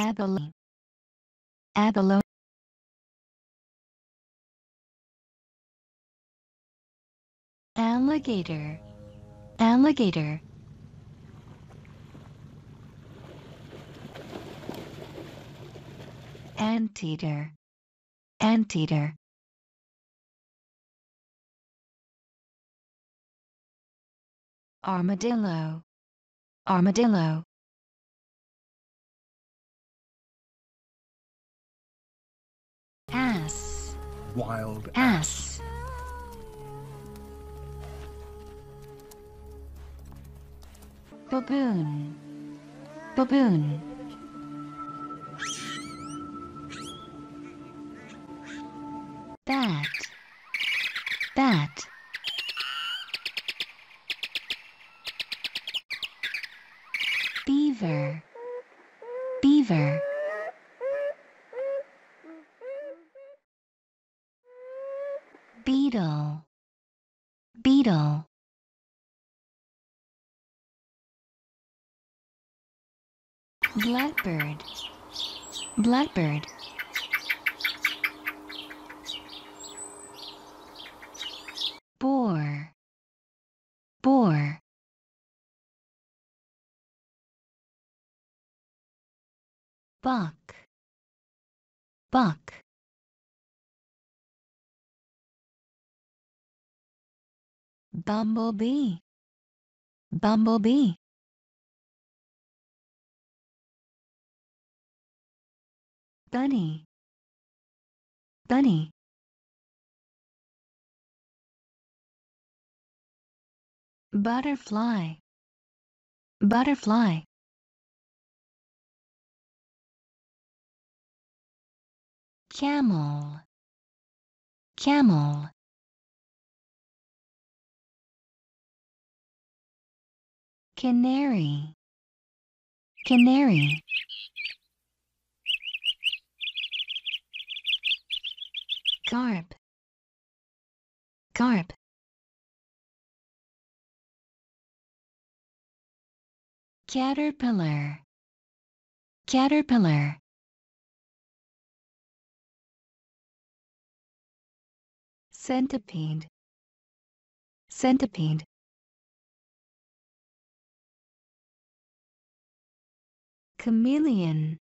Abalone. Abilene Alligator Alligator Anteater Anteater Armadillo Armadillo ass, wild ass. Baboon, baboon. Bat, bat. Beaver, beaver. beetle beetle blackbird blackbird boar boar buck buck Bumblebee. Bumblebee. Bunny. Bunny. Butterfly. Butterfly. Camel. Camel. Canary. Canary. Garb. Garb. Caterpillar. Caterpillar. Centipede. Centipede. chameleon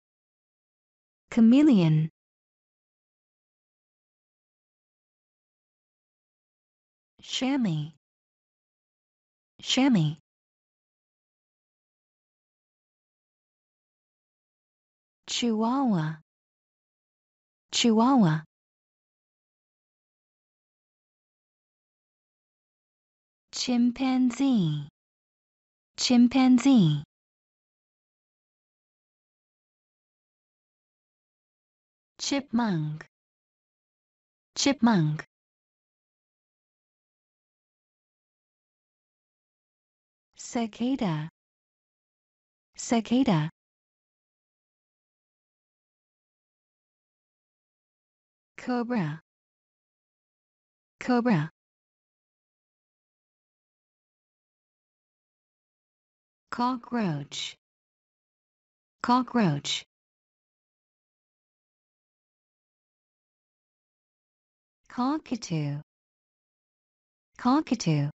chameleon chamois chamois chihuahua chihuahua chimpanzee chimpanzee chipmunk chipmunk cicada cicada cobra cobra cockroach cockroach cockatoo cockatoo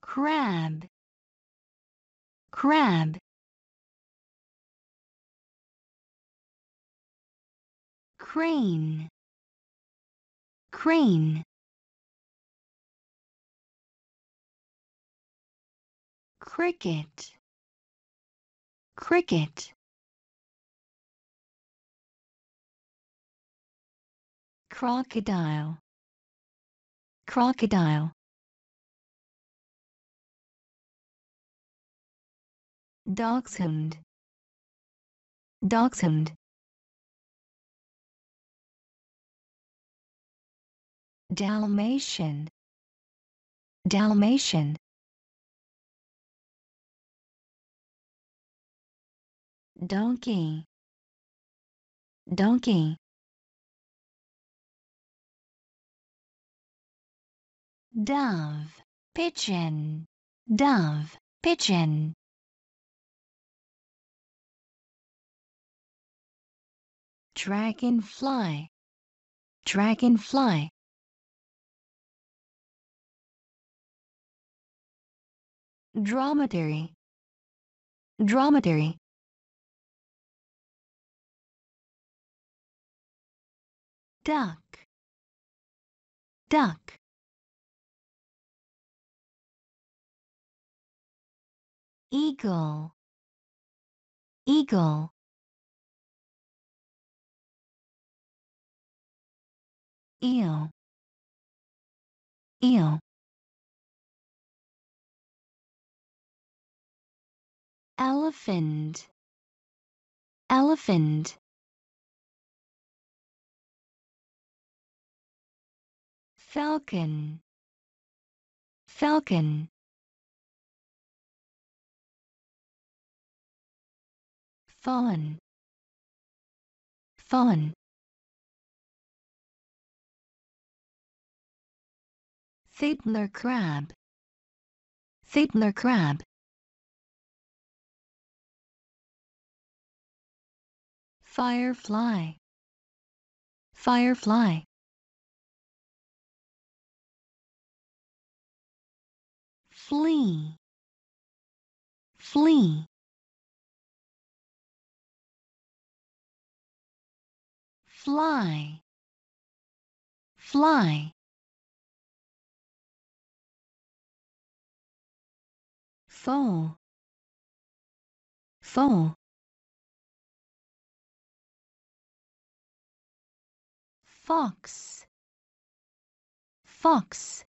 crab crab crane crane cricket cricket crocodile crocodile dachshund dachshund dalmatian dalmatian donkey donkey dove, pigeon, dove, pigeon. Dragonfly, dragonfly. Dromedary, dromedary. duck duck eagle eagle eel eel elephant elephant falcon falcon fun fun fiddler crab fiddler crab firefly firefly flee flee fly fly fall fall fox fox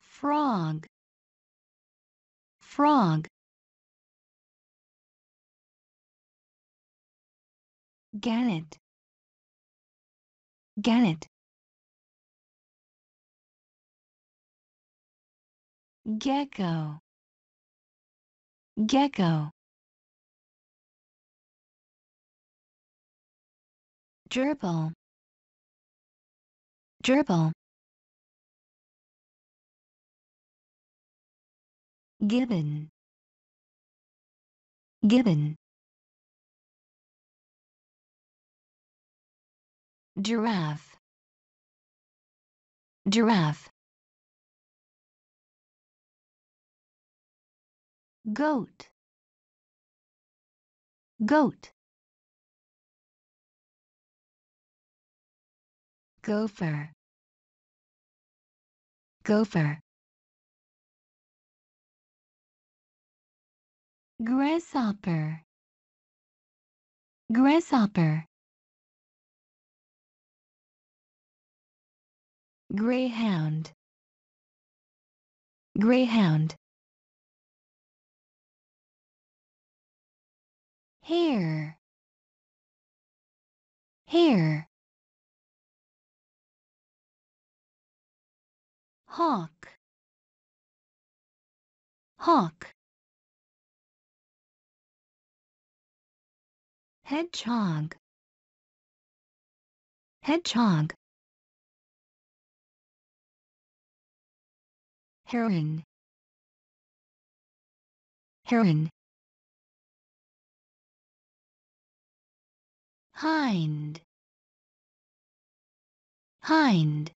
frog frog Gannet, gannet, Gecko. Gecko. Gerbil. Gerbil. Gibbon. Gibbon. giraffe giraffe goat goat gopher gopher grasshopper grasshopper Greyhound. Greyhound. Hair. Hair. Hawk. Hawk. Hedgehog. Hedgehog. heroin heroin hind hind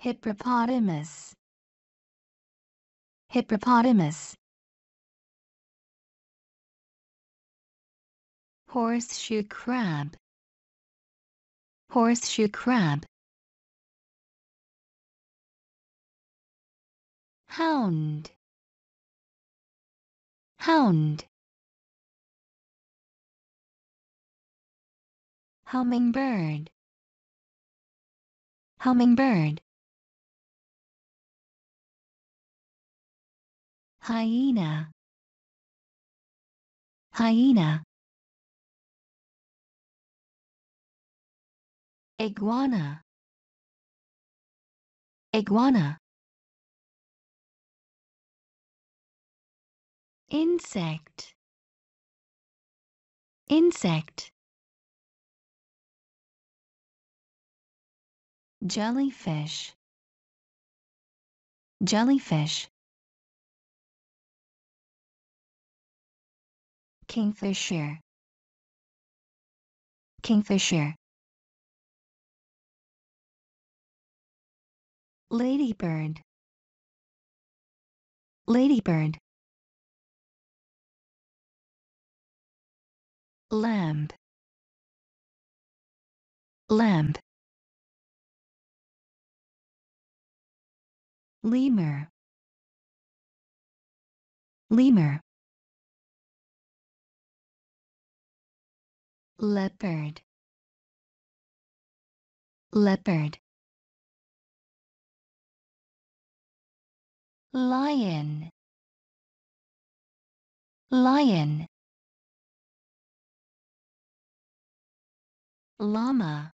hippopotamus hippopotamus horseshoe crab horseshoe crab hound hound hummingbird hummingbird hyena hyena iguana iguana insect insect jellyfish jellyfish kingfisher kingfisher ladybird ladybird Lamb. Lamb. lemur lemur leopard leopard lion lion llama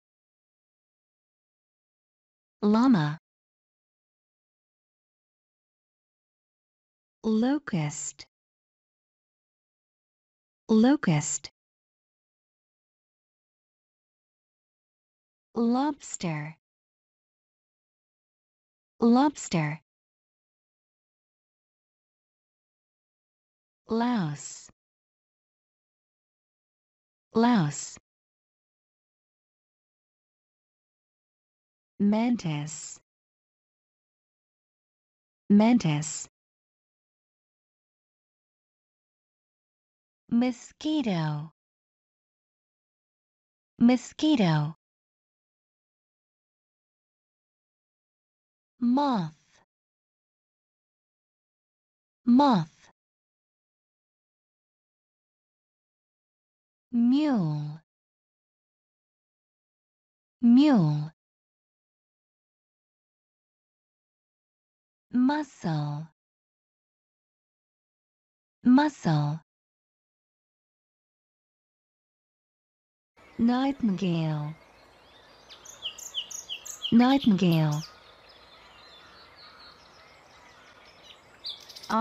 llama locust locust lobster lobster Louse. Louse. mantis mantis mosquito mosquito moth moth mule mule muscle muscle nightingale nightingale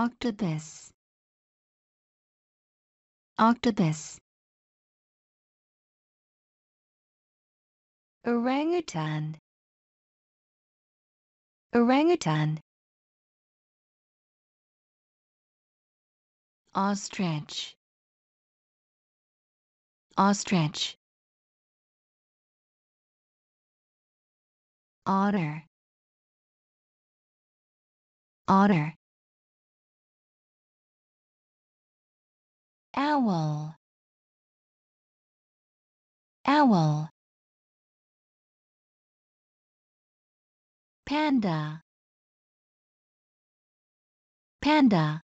octopus octopus orangutan orangutan ostrich ostrich otter otter owl owl panda panda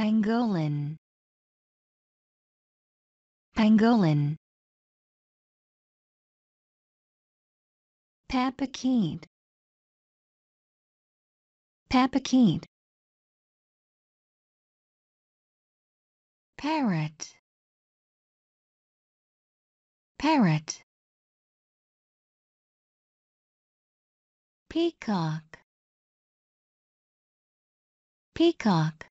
Pangolin Pangolin Papakid Papakid Parrot Parrot Peacock Peacock